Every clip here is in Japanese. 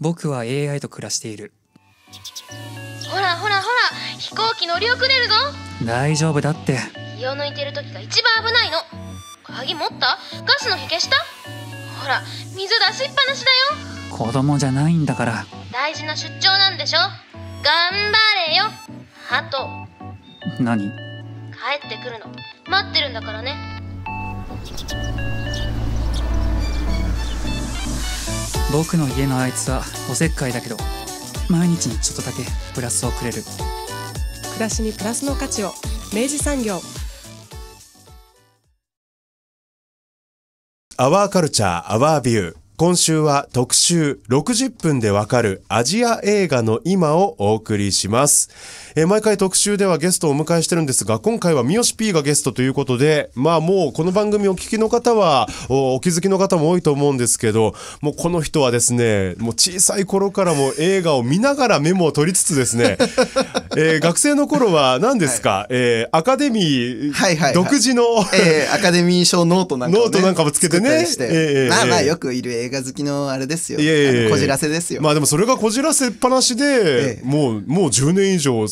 僕は AI と暮らしているほらほらほら飛行機乗り遅れるぞ大丈夫だって気を抜いてる時が一番危ないの鍵持ったガスの火消したほら水出しっぱなしだよ子供じゃないんだから大事な出張なんでしょ頑張れよあと何帰ってくるの待ってるんだからね僕の家のあいつはおせっかいだけど毎日にちょっとだけプラスをくれる暮らしにプラスの価値を明治産業アワーカルチャーアワービュー今週は特集60分でわかるアジア映画の今をお送りします。えー、毎回特集ではゲストをお迎えしてるんですが、今回は三好 P がゲストということで、まあもうこの番組お聞きの方はお、お気づきの方も多いと思うんですけど、もうこの人はですね、もう小さい頃からも映画を見ながらメモを取りつつですね、えー、学生の頃は何ですか、はい、えー、アカデミー、はいはいはい、独自のえー、アカデミー賞ノートなんか、ね、ノートなんかもつけてね、えー、まあまあよくいる映画映画好きのあれですよいやいやいやこじらせですよまあでもそれがこじらせっぱなしで、ええ、もうもう10年以上もう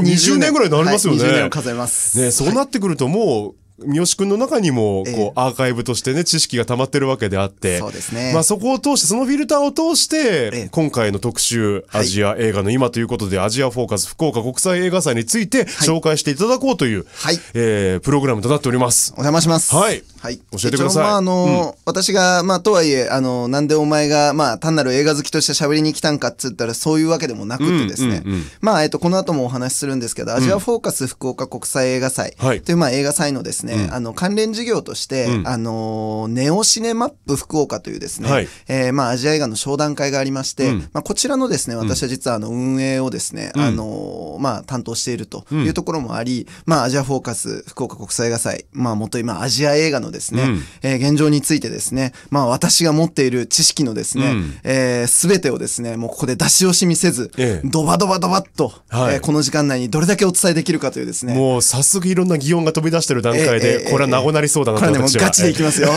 20年ぐらいになりますよね、はい、年を数えますねそうなってくるともう、三好君の中にも、こう、アーカイブとしてね、知識が溜まってるわけであって。そうですね。まあそこを通して、そのフィルターを通して、今回の特集、アジア映画の今ということで、アジアフォーカス福岡国際映画祭について紹介していただこうという、はい。えー、プログラムとなっております。お邪魔します。はい。はい、教えてください。まああの、うん、私が、まあ、とはいえ、あの、なんでお前が、まあ、単なる映画好きとして喋りに来たんかっつったら、そういうわけでもなくてですね、うんうんうん、まあ、えっと、この後もお話しするんですけど、アジアフォーカス福岡国際映画祭という、まあ、映画祭のですね、あの、関連事業として、うん、あの、ネオシネマップ福岡というですね、はい、えー、まあ、アジア映画の商談会がありまして、まあ、こちらのですね、私は実は、あの、運営をですね、あの、まあ、担当しているというところもあり、まあ、アジアフォーカス福岡国際映画祭、まあ、もと今、アジア映画ののですね、うん、えー、現状についてですね、まあ私が持っている知識のですね、うん、えー、全てをですね、もうここで出し惜しみせず、ええ、ドバドバドバっと、はい、えー、この時間内にどれだけお伝えできるかというですね。もう早速いろんな擬音が飛び出している段階で、これは名ごなりそうだなと私は、ええ、これね、もうガチでいきますよ。は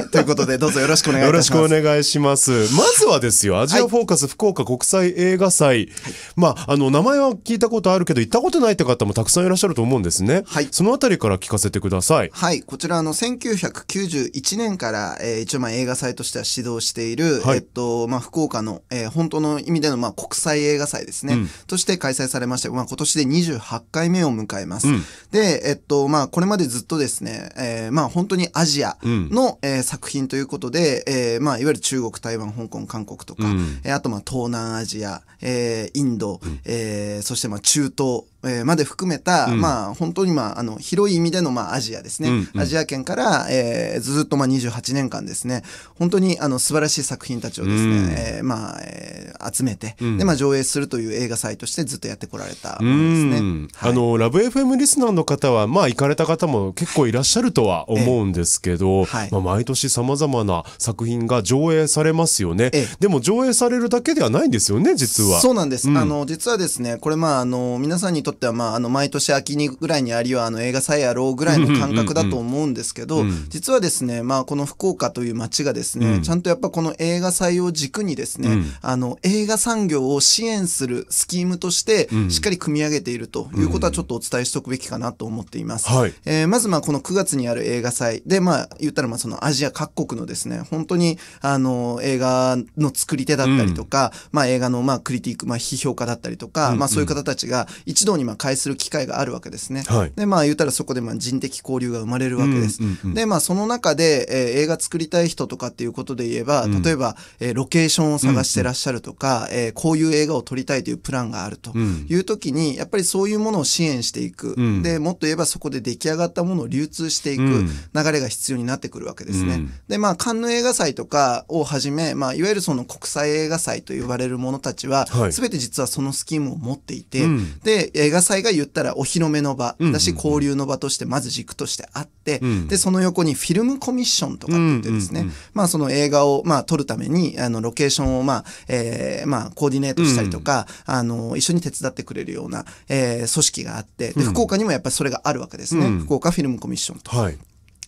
い。ということで、どうぞよろしくお願いします。よろしくお願いします。まずはですよ、アジアフォーカス福岡国際映画祭。はい、まあ、あの、名前は聞いたことあるけど、行ったことないって方もたくさんいらっしゃると思うんですね。はい。そのあたりから聞かせてください。はい。こちら、あの、1 9 1991年から、えー、一応まあ映画祭としては指導している、はい、えっと、まあ福岡の、えー、本当の意味でのまあ国際映画祭ですね、うん、として開催されまして、まあ今年で28回目を迎えます。うん、で、えっと、まあこれまでずっとですね、えー、まあ本当にアジアの、うん、えー、作品ということで、えー、まあいわゆる中国、台湾、香港、韓国とか、うん、えー、あとまあ東南アジア、えー、インド、うん、えー、そしてまあ中東、えー、まで含めた、うん、まあ、本当に、まあ、あの広い意味での、まあ、アジアですね、うんうん、アジア圏から、えー、ずっと、まあ、28年間ですね本当にあの素晴らしい作品たちをですね、うん、えー、まあえー、集めて、うん、でまあ、上映するという映画祭としてずっとやってこられたものですね、はい、あのラブ f m リスナーの方は、まあ、行かれた方も結構いらっしゃるとは 思うんですけど、えー、はいまあ、毎年さまざまな作品が上映されますよね、えー、でも上映されるだけではないんですよね実は。そうなんです、あの実はですねこれ、まあ、あの皆さんにととっては、まあ、あの毎年秋にぐらいにありはあの映画祭やろうぐらいの感覚だと思うんですけど、実はですね、まあ、この福岡という街がですね、ちゃんとやっぱこの映画祭を軸にですね、あの映画産業を支援するスキームとしてしっかり組み上げているということはちょっとお伝えしておくべきかなと思っています。はい、えー、まずまあこの9月にある映画祭で、まあ、言ったらまあそのアジア各国のですね本当にあの映画の作り手だったりとか、まあ、映画のまあクリティック、まあ、批評家だったりとか、まあ、そういう方たちが一堂ににまあ介する機会があるわけですね。はい、でまあ言ったらそこでまあ人的交流が生まれるわけです。でまあその中で、えー、映画作りたい人とかっていうことで言えば、うん、例えば、えー、ロケーションを探してらっしゃるとか、うんえー、こういう映画を撮りたいというプランがあるという時に、やっぱりそういうものを支援していく、うん、でもっと言えばそこで出来上がったものを流通していく流れが必要になってくるわけですね。うん、でまあカンヌ映画祭とかをはじめ、まあ、いわゆるその国際映画祭と呼ばれる者たちは、はい、全て実はそのスキームを持っていて、で映画画祭が言ったらお披露目の場だし、交流の場としてまず軸としてあって、で、その横にフィルムコミッションとかって言ってですね、まあその映画を、まあ撮るために、あの、ロケーションを、まあ、えー、まあ、コーディネートしたりとか、あの、一緒に手伝ってくれるような、えー、組織があって、で、福岡にもやっぱりそれがあるわけですね。福岡フィルムコミッションと。はい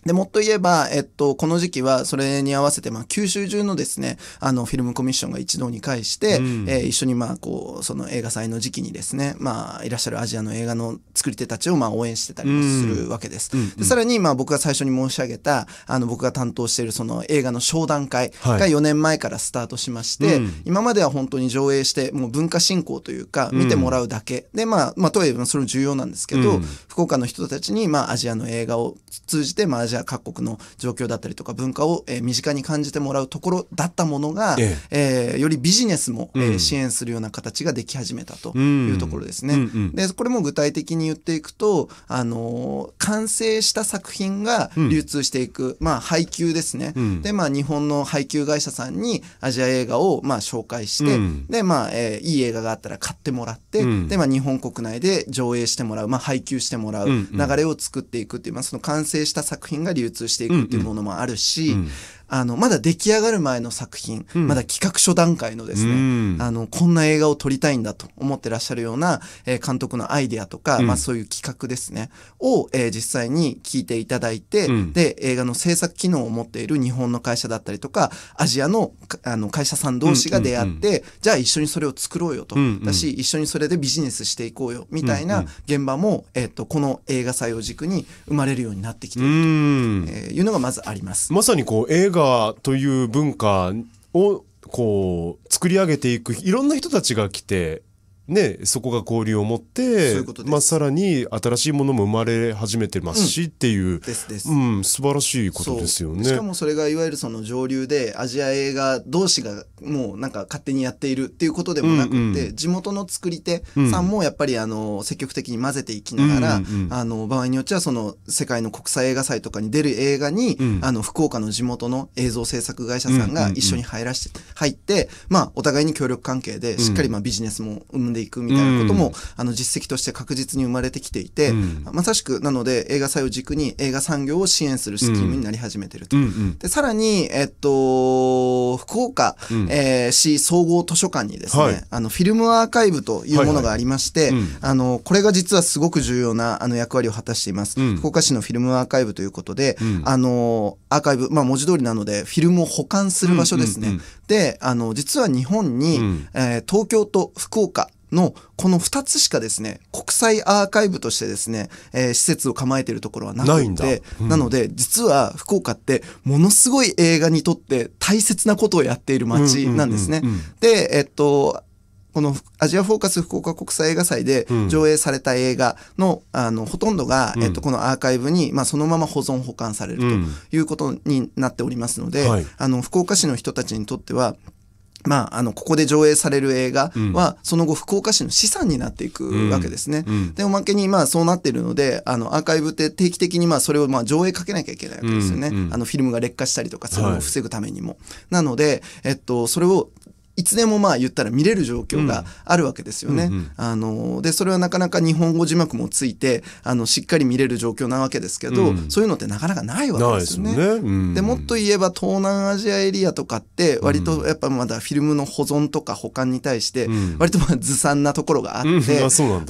で、もっと言えば、えっと、この時期はそれに合わせて、まあ、九州中のですね、あの、フィルムコミッションが一堂に会して、うん、えー、一緒に、まあ、こう、その映画祭の時期にですね、まあ、いらっしゃるアジアの映画の作り手たちを、まあ、応援してたりもするわけです。うん、でさらに、まあ、僕が最初に申し上げた、あの、僕が担当している、その映画の商談会が4年前からスタートしまして、はい今までは本当に上映して、もう文化振興というか、見てもらうだけ。で、まあ、まあ、とはいえ、それも重要なんですけど、福岡の人たちに、まあ、アジアの映画を通じて、まあ、アジアジア各国の状況だったりとか文化を、えー、身近に感じてもらうところだったものが、ええー、よりビジネスも、うん、えー、支援するような形ができ始めたというところですね。うんうん、でこれも具体的に言っていくと、あのー、完成した作品が流通していく、まあ、配給ですね。で、まあ、日本の配給会社さんにアジア映画を、まあ、紹介して、で、まあえー、いい映画があったら買ってもらって、で、まあ、日本国内で上映してもらう、まあ、配給してもらう流れを作っていくっていう、まあ、その完成した作品が流通していくっていうものもあるし、うんうん、あの、まだ出来上がる前の作品、うん、まだ企画書段階のですね、うん、あの、こんな映画を撮りたいんだと思ってらっしゃるような、えー、監督のアイデアとか、うん、まあそういう企画ですね、を、えー、実際に聞いていただいて、で、映画の制作機能を持っている日本の会社だったりとか、アジアのあの会社さん同士が出会って、じゃあ一緒にそれを作ろうよと、だし、一緒にそれでビジネスしていこうよ、みたいな現場も、えっ、ー、と、この映画祭を軸に生まれるようになってきていると、えー、いうのがまずあります。まさにこう映画画という文化をこう作り上げていくいろんな人たちが来てね、そこが交流を持ってまあ、さらに新しいものも生まれ始めてますし、っていうですです、うん、素晴らしいことですよねしかもそれがいわゆるその上流でアジア映画同士がもうなんか勝手にやっているっていうことでもなくて、うんうん、地元の作り手さんもやっぱりあの積極的に混ぜていきながら、うんうんうん、あの場合によってはその世界の国際映画祭とかに出る映画に、うん、あの福岡の地元の映像制作会社さんが一緒に入らして、入って、まあ、お互いに協力関係でしっかりまあビジネスも生んでいくみたいなことも、うん、あの実績として確実に生まれてきていて、うん、まさしくなので映画祭を軸に映画産業を支援するスキームになり始めてると。うんうん、でさらに、えっと、福岡、うん、えー、市総合図書館にですね、はい、あのフィルムアーカイブというものがありまして、はいはい、あのこれが実はすごく重要なあの役割を果たしています。福岡市のフィルムアーカイブということで、あのアーカイブ、まあ、文字通りなのでフィルムを保管する場所ですね、で、あの、実は日本に、うん、えー、東京と福岡のこの2つしかですね国際アーカイブとしてですね、えー、施設を構えているところはなくてなうん、なので実は福岡ってものすごい映画にとって大切なことをやっている街なんですね。で、えっとこのアジアフォーカス福岡国際映画祭で上映された映画の,、あのほとんどが、えっと、このアーカイブに、まあ、そのまま保存保管されるということになっておりますので、はい、あの福岡市の人たちにとってはまあ、あのここで上映される映画は、その後福岡市の資産になっていくわけですね。うんうん、でおまけにまあそうなっているのであのアーカイブって定期的にまあそれをまあ上映かけなきゃいけないわけですよね、うんうん、あのフィルムが劣化したりとかそれを防ぐためにも。はい、なので、えっと、それをいつでもまあ言ったら見れる状況があるわけですよね。うんうんうん、あのでそれはなかなか日本語字幕もついてあのしっかり見れる状況なわけですけど、うん、そういうのってなかなかないわけですよね。で、ねうん、もっと言えば東南アジアエリアとかって割とやっぱまだフィルムの保存とか保管に対して割とまあずさんなところがあって、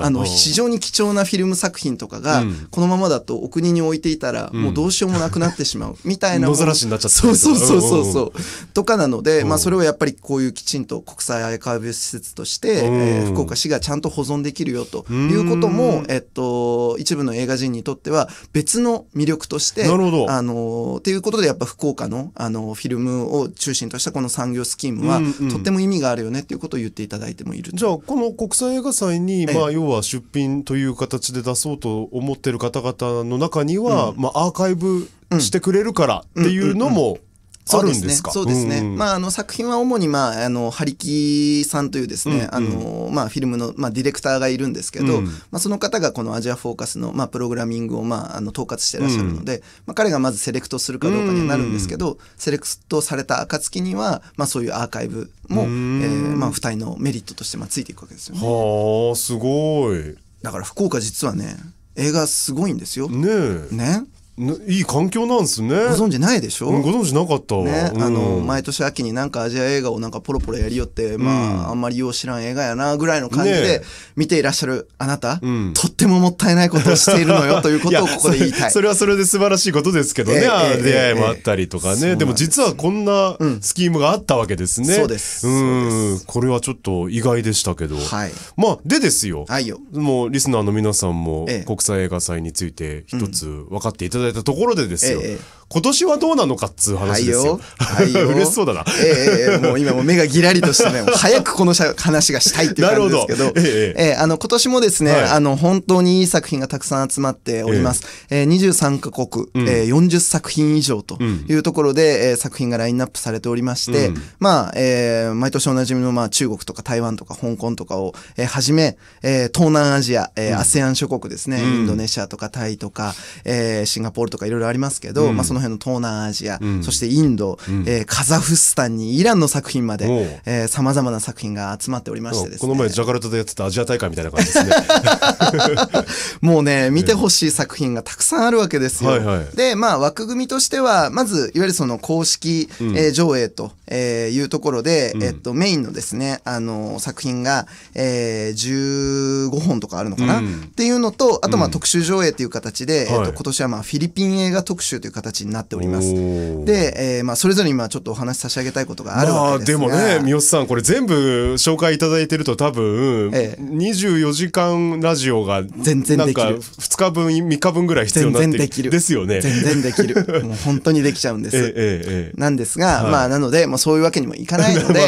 あの非常に貴重なフィルム作品とかがこのままだとお国に置いていたらもうどうしようもなくなってしまうみたいな。野ざらしになっちゃったそうそうそうそうそうとかなので、まあそれをやっぱりこういう基地んと国際アーカイブ施設として、えー、福岡市がちゃんと保存できるよということも、えっと、一部の映画人にとっては別の魅力として、なるほど。あの、っていうことでやっぱ福岡の、あの、フィルムを中心としたこの産業スキームは、うんうん、とっても意味があるよねということを言っていただいてもいるじゃあ、この国際映画祭に、まあ、要は出品という形で出そうと思ってる方々の中には、うん、まあ、アーカイブしてくれるからっていうのも、うんうんうんうんそうですね。そうですね。まあ、あの作品は主に、まあ、あの、ハリキさんというですね、あの、まあ、フィルムの、まあ、ディレクターがいるんですけど、まあ、その方がこのアジアフォーカスの、まあ、プログラミングを、まあ、あの、統括していらっしゃるので、まあ、彼がまずセレクトするかどうかになるんですけど、セレクトされた暁には、まあ、そういうアーカイブも、えー、まあ、二人のメリットとして、まあ、ついていくわけですよね。はあ、すごい。だから、福岡実はね、映画すごいんですよ。ねね。いい環境なんですねご存知ないでしょ、うん、ご存知なかったね、うん、あの毎年秋になんかアジア映画をなんかポロポロやりよって、うん、まああんまりよう知らん映画やなぐらいの感じで見ていらっしゃるあなた、ね、とってももったいないことをしているのよということを ここで言いたいそれはそれで素晴らしいことですけどね、えー、出会いもあったりとかね、えーえー、でも実はこんなスキームがあったわけですね、そうですうんこれはちょっと意外でしたけど、はい、まあでですよ,、はい、よもうリスナーの皆さんも国際映画祭について一つ分かっていただだいたところでですよ、ええ、今年はどうなのかっつう話ですよ。はいよ。はい、嬉しそうだな。ええー、もう今も目がギラリとしてね、早くこの話がしたいっていう感じですけど、どえー、えー、あの、今年もですね、はい、あの、本当にいい作品がたくさん集まっております。えー、えー、23カ国、うん、えー、40作品以上というところで、え、うん、作品がラインナップされておりまして、うん、まあ、えー、毎年おなじみの、まあ、中国とか台湾とか香港とかを、えー、はじめ、えー、東南アジア、えー、ASEAN 諸国ですね、インドネシアとかタイとか、えー、シンガポールとかいろいろありますけど、まあ、その辺の東南アジア、うん、そしてインド、うん、えー、カザフスタンにイランの作品までさまざまな作品が集まっておりまして、ね、この前ジャカルタでやってたアジア大会みたいな感じですね もうね見てほしい作品がたくさんあるわけですよ、はいはい、でまあ枠組みとしてはまずいわゆるその公式、うん、えー、上映と、えー、いうところで、うん、えっと、メインのですね、あの作品が、えー、15本とかあるのかな、うん、っていうのとあとまあ特集上映という形で、えっと、今年はまあフィリピン映画特集という形になっております。で、えー、まあそれぞれ今ちょっとお話差し上げたいことがあるわけですが、まあ、でもね、三好さんこれ全部紹介いただいてると多分、ええ、24時間ラジオが全然できる。2日分3日分ぐらい必要になって全然できる。ですよね。全然できる。もう本当にできちゃうんです。え、なんですが、はい、まあなのでまあそういうわけにもいかないので、でね。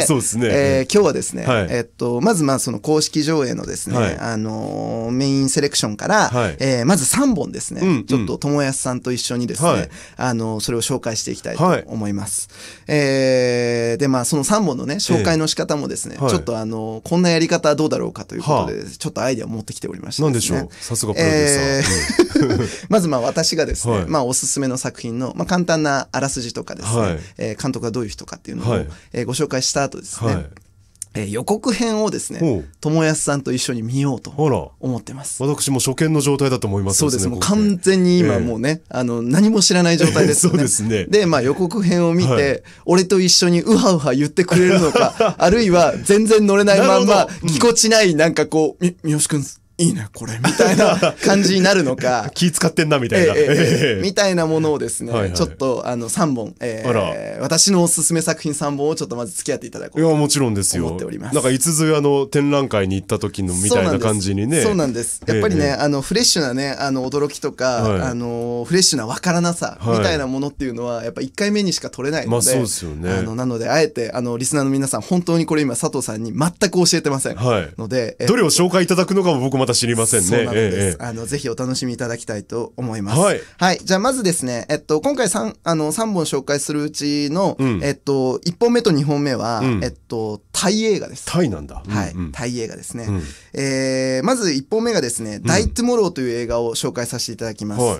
えー、今日はですね、はい、えー、っとまずまあその公式上映のですね、はい、あのー、メインセレクションから、はい、えー、まず3本ですね、うんうん、ちょっと友康さんと一緒にですね、はいあのそれを紹介していきたいと思います。はい、えー、でまあその3本のね紹介の仕方もですね、えー、ちょっとあのこんなやり方どうだろうかということで、ちょっとアイディアを持ってきておりました、ね、なんでしょうさすがプロデューサー。えー、まずまあ私がですね、はい、まあおすすめの作品のまあ簡単なあらすじとかですね、はい、えー、監督がどういう人かっていうのを、はい、えー、ご紹介した後ですね、はい、えー、予告編をですね、友康さんと一緒に見ようと思ってます。私も初見の状態だと思います、そうです。もう完全に今もうね、えー、あの、何も知らない状態ですね、ね そうですね。で、まあ予告編を見て、はい、俺と一緒にうはうは言ってくれるのか、あるいは全然乗れないまんま、ぎこちないなんかこう、み、三好くいいねこれみたいな 感じになるのか気使ってんなみたいな、ええええ、みたいなものをですね、はいはい、ちょっとあの3本、えー、私のおすすめ作品3本をちょっとまず付き合っていただこうといやもちろんですよ思っておりますなんかいつぞやの展覧会に行った時のみたいな感じにねそうなんですやっぱりね、あのフレッシュなねあの驚きとか、はい、あのフレッシュな分からなさみたいなものっていうのはやっぱ1回目にしか取れないので、まあ、そうですよねあのなのであえてあのリスナーの皆さん本当にこれ今佐藤さんに全く教えてません、はい、ので、えー、どれを紹介いただくのかも僕まだ知りませんね。そうなんです。あの、ぜひお楽しみいただきたいと思います。はい。はい。じゃあ、まずですね、えっと、今回三あの、3本紹介するうちの、えっと、1本目と2本目は、えっと、タイ映画です。タイなんだ。はい。タイ映画ですね。うえまず1本目がですね、ダイ・トゥモローという映画を紹介させていただきます。はい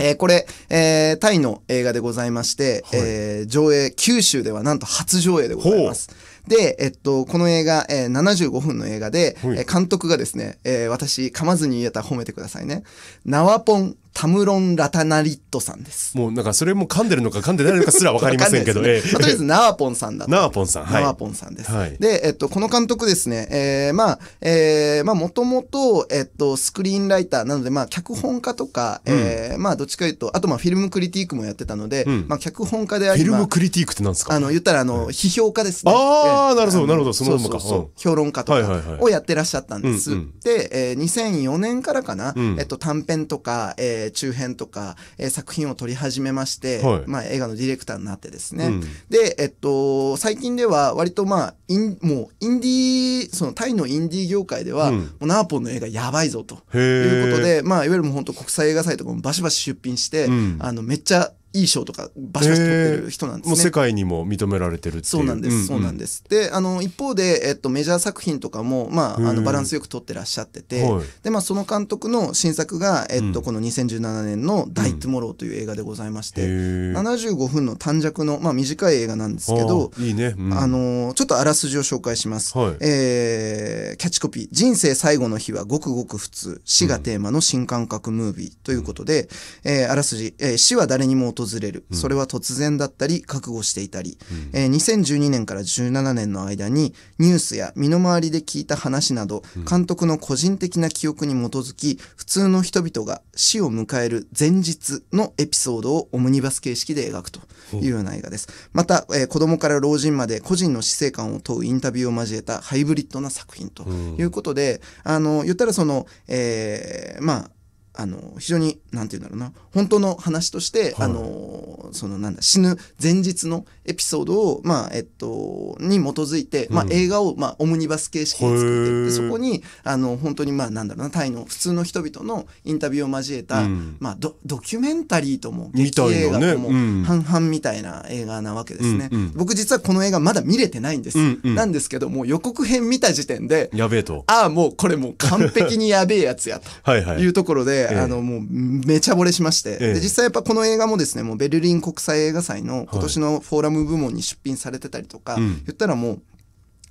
えー、これ、えー、タイの映画でございまして、はい、えー、上映、九州ではなんと初上映でございます。で、えっと、この映画、えー、75分の映画で、え監督がですね、え私、噛まずに言えたら褒めてくださいね。縄ポンタムロン・ラタナリットさんです。もうなんかそれも噛んでるのか噛んでないのかすらわかりませんけど、ね、えまあ、とりあえずナワポンさんだた。ナワポンさん、ナワポンさんです。はい、で、えっと、この監督ですね、えー、まあ、えー、まあ、もともと、えっと、スクリーンライターなので、まあ、脚本家とか、うん、えー、まあ、どっちかいうと、あと、まあ、フィルムクリティークもやってたので、うん、まあ、脚本家であり、フィルムクリティークってなんですかあの、言ったら、あの、批評家ですね。ああ、なるほど、なるほど、そのままか。評論家とかをやってらっしゃったんです。はいはいはい、で、えー、2004年からかな、うん、えっと、短編とか、えーえー、中編とか、えー、作品を撮り始めまして、はい、まあ、映画のディレクターになってですね、うん、で、えっと、最近では割とまあインもうインディーそのタイのインディー業界では、うん、もうナーポンの映画やばいぞということで、まあ、いわゆるもう本当国際映画祭とかもバシバシ出品して、うん、あのめっちゃいい賞とかバシバシ取ってる人なんですね、もう世界にも認められてるってそうなんです、うんうん、そうなんですであの一方で、えっと、メジャー作品とかも、まあ、あのバランスよく取ってらっしゃってて、でまあ、その監督の新作が、えっと、この2017年の「ダイ・トゥモロー」という映画でございまして、うん、75分の短尺の、まあ、短い映画なんですけどいいね、うん、あのちょっとあらすじを紹介します、はい、えー、キャッチコピー「人生最後の日はごくごく普通」「死」がテーマの新感覚ムービーということで、うん、えー、あらすじ、えー「死は誰にも訪訪れる、それは突然だったり覚悟していたり、うん、えー、2012年から17年の間にニュースや身の回りで聞いた話など監督の個人的な記憶に基づき普通の人々が死を迎える前日のエピソードをオムニバス形式で描くというような映画ですまた、えー、子供から老人まで個人の死生観を問うインタビューを交えたハイブリッドな作品ということで、うん、あの言ったらその、えー、まああの非常に何て言うんだろうな本当の話として、はい、あのそのなんだ死ぬ前日のエピソードを、まあえっと、に基づいて、うん、まあ、映画を、まあ、オムニバス形式で作ってそこにあの本当に、まあ、なんだろうなタイの普通の人々のインタビューを交えた、うん、まあ、ドドキュメンタリーとも劇映画とも、ねうん、半々みたいな映画なわけですね、うんうん、僕実はこの映画まだ見れてないんです、うんうん、なんですけども予告編見た時点でやべえとああもうこれもう完璧にやべえやつやと はい、いうところであのもうめちゃ惚れしまして、で実際やっぱこの映画もですねもうベルリン国際映画祭の今年のフォーラム部門に出品されてたりとか、はい、言ったらもう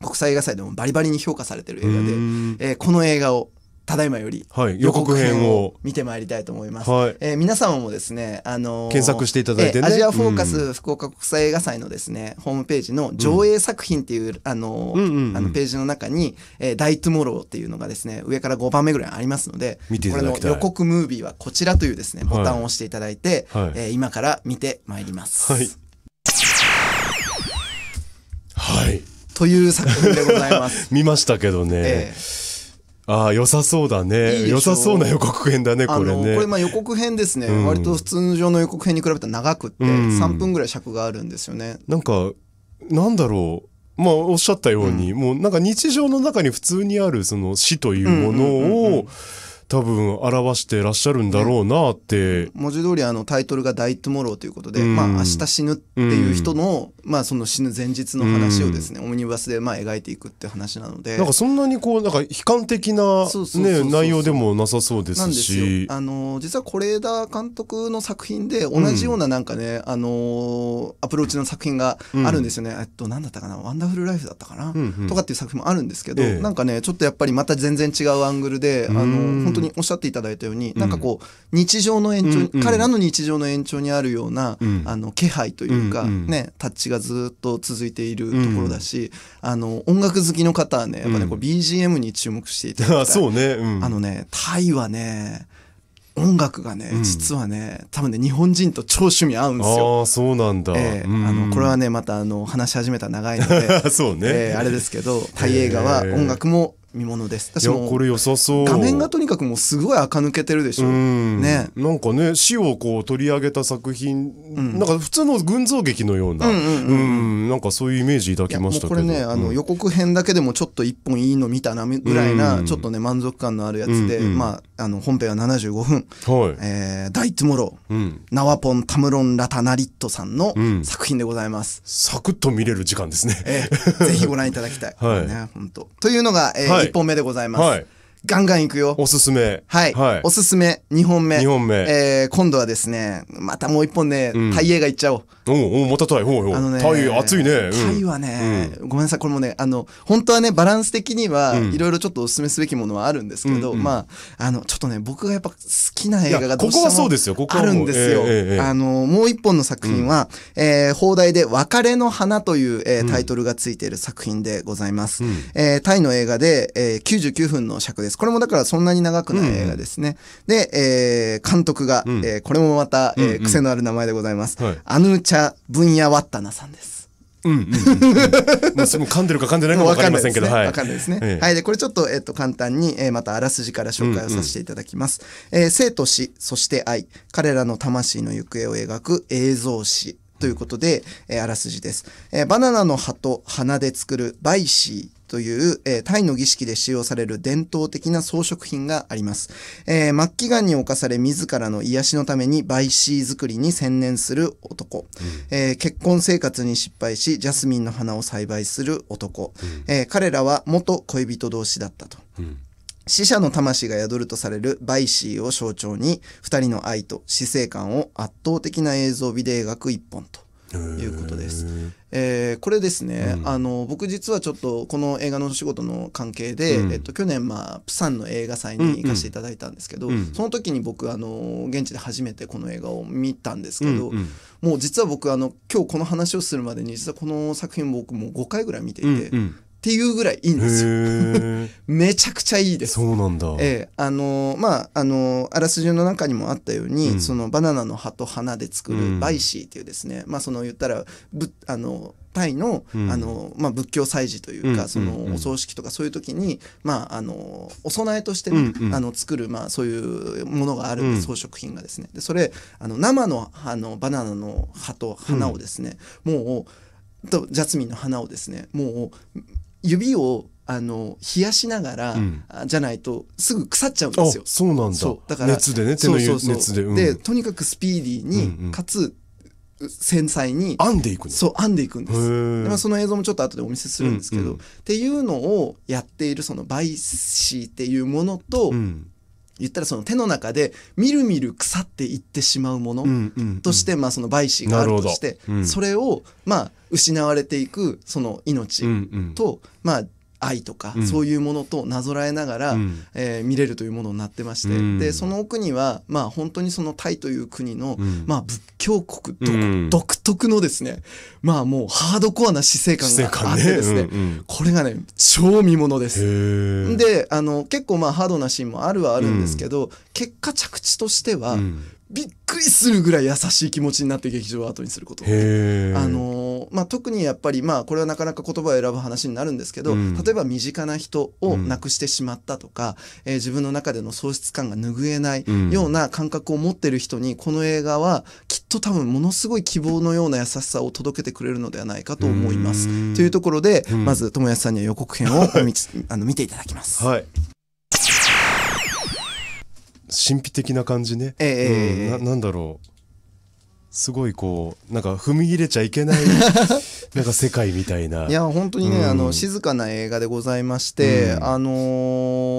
国際映画祭でもバリバリに評価されてる映画で、えー、この映画をただいまより、はい、予告編を見てまいりたいと思います、はい、えー、皆様もですね、あのー、検索していただいてね、えー、アジアフォーカス福岡国際映画祭のですね、うん、ホームページの上映作品っていう、あのあのページの中に「えー、ダイトゥモロー」っていうのがですね上から5番目ぐらいありますのでこれの予告ムービーはこちらというですねボタンを押していただいて、はい、え今から見てまいります。はい、はい、という作品でございます。見ましたけどね、えーああ良さそうだね良さそうな予告編だねこれねこれまあ予告編ですね、うん、割と普通上の予告編に比べたら長くって3分ぐらい尺があるんですよね、うん、なんかなんだろうまあ、おっしゃったように、うん、もうなんか日常の中に普通にあるその死というものを多分表してらっしゃるんだろうなって、ね、文字通りありタイトルが「大トゥモロー」ということで、うん、まあ、明日死ぬっていう人のうん、まあその死ぬ前日の話をですね、うん、オムニバスでまあ描いていくって話なのでなんかそんなにこうなんか悲観的な、ね、内容でもなさそうですしあの実は是枝監督の作品で同じようななんかね、あのアプローチの作品があるんですよね、えっと何だったかな「ワンダフルライフ」だったかな、うんうん、とかっていう作品もあるんですけど、ええ、なんかねちょっとやっぱりまた全然違うアングルであの本当ににおっしゃっていただいたように、うん、なんかこう日常の延長、うんうん、彼らの日常の延長にあるような、うん、あの気配というか、うんうん、ね、タッチがずっと続いているところだし、うん、あの音楽好きの方はねやっぱね、こう BGM に注目していただきたい。そうねあのねタイはね音楽がね、実はね、多分ね日本人と超趣味合うんですよ。あそうなんだ、えー、うん、あのこれはねまたあの話し始めた長いので そうね、えー、あれですけどタイ映画は 音楽も見物ですいやこれ良さそう画面がとにかくもうすごい垢抜けてるでしょうねなんかね死をこう取り上げた作品、うん、なんか普通の群像劇のようなうんなんかそういうイメージ抱きましたけどこれねあの予告編だけでもちょっと一本いいの見たなぐらいなちょっとね満足感のあるやつで、うんうん、まああの本編は75分「はいえー、大つもろ、ロうん、ナワポンタムロンラタナリットさんの作品でございます、うん、サクッと見れる時間ですね、えー、ぜひご覧いただきたい、はいね、本当というのが、えーはい1本目でございます。はいガンガンいくよ。おすすめ。はい。はい、おすすめ、二本目。二本目。えー、今度はですね、またもう一本ね、うん、タイ映画いっちゃおう。おおまたタイ、おうあのね、タイ、熱いね。タイはね、うん、ごめんなさい、これもね、あの、本当はね、バランス的には、いろいろちょっとおすすめすべきものはあるんですけど、うんまあ、あの、ちょっとね、僕がやっぱ好きな映画がどうしてもここはそうですよ、ここは。あるんですよ。えーえー、あの、もう一本の作品は、うん、えー、放題で、別れの花という、えー、タイトルがついている作品でございます。うん、えー、タイの映画で、えー、99分の尺です。。これもだからそんなに長くない映画ですね。で、えー、監督が、うん、えー、これもまた、えー、癖のある名前でございます。はい、アヌーチャ・ブンヤ・ワッタナさんです。うんうんうん、もう噛んでるか噛んでないか分かりませんけど、はい。わかんないですね。はい。で、これちょっと、えっ、ー、と、簡単に、えー、またあらすじから紹介をさせていただきます。うんうん、えー、生と死、そして愛、彼らの魂の行方を描く映像史ということで、えー、あらすじです。えー、バナナの葉と花で作るバイシー。という、えー、タイの儀式で使用される伝統的な装飾品があります。えー、末期がんに侵され自らの癒しのためにバイシー作りに専念する男、うん、えー、結婚生活に失敗しジャスミンの花を栽培する男、うん、え彼らは元恋人同士だったと。うん死者の魂が宿るとされるバイシーを象徴に、二人の愛と死生観を圧倒的な映像美で描く一本と。いうことです。えー、これですね、うん、あの僕実はちょっとこの映画のお仕事の関係で、うん、えっと、去年、まあ、プサンの映画祭に行かせていただいたんですけど、うんうん、その時に僕あの現地で初めてこの映画を見たんですけど、うんうん、もう実は僕あの今日この話をするまでに実はこの作品僕もう5回ぐらい見ていて。うんうんっていうぐらいいいんですよ。めちゃくちゃいいです。そうなんだ。えー、あのー、まああのー、あらすじの中にもあったように、うん、そのバナナの葉と花で作るバイシーっていうですね、うん、まあその言ったらぶあのタイのうん、あのまあ、仏教祭事というか、うん、そのお葬式とかそういう時に、まあ、あのお供えとして、ねうんあの作る、まあ、そういうものがある、うん、装飾品がですねでそれあの生のあのバナナの葉と花をですね、もうとジャスミンの花をですねもう指をあの冷やしながら、うん、じゃないとすぐ腐っちゃうんですよ。そうなんだ。だから熱でね手の熱で、うん、でとにかくスピーディーに、うんうん、かつ繊細に編んでいくそう編んでいくんですで、まあ、その映像もちょっと後でお見せするんですけど、うんうん、っていうのをやっているそのシーっていうものと、うん、言ったらその手の中でみるみる腐っていってしまうものとして、まあ、その媒子があるとして、それをまあ失われていくその命と、まあ愛とか、うん、そういうものとなぞらえながら、うん、えー、見れるというものになってまして、うん、でその奥には、まあ、本当にそのタイという国の、まあ、仏教国独特のですね、まあもうハードコアな死生観があってですね、ねうんうん、これがね超見ものです。であの結構まあハードなシーンもあるはあるんですけど、結果着地としては、うんびっくりするぐらい優しい気持ちになって劇場を後にすることあの、まあ、特にやっぱり、まあ、これはなかなか言葉を選ぶ話になるんですけど、うん、例えば身近な人を亡くしてしまったとか、うん、えー、自分の中での喪失感が拭えないような感覚を持ってる人にこの映画はきっと多分ものすごい希望のような優しさを届けてくれるのではないかと思います。というところで、うん、まず友康さんには予告編を あの見ていただきます。はい神秘的な感じね、えー、うん、なんだろうすごいこうなんか踏み入れちゃいけない なんか世界みたいな。いや本当にね、うん、あの静かな映画でございまして、うん、あの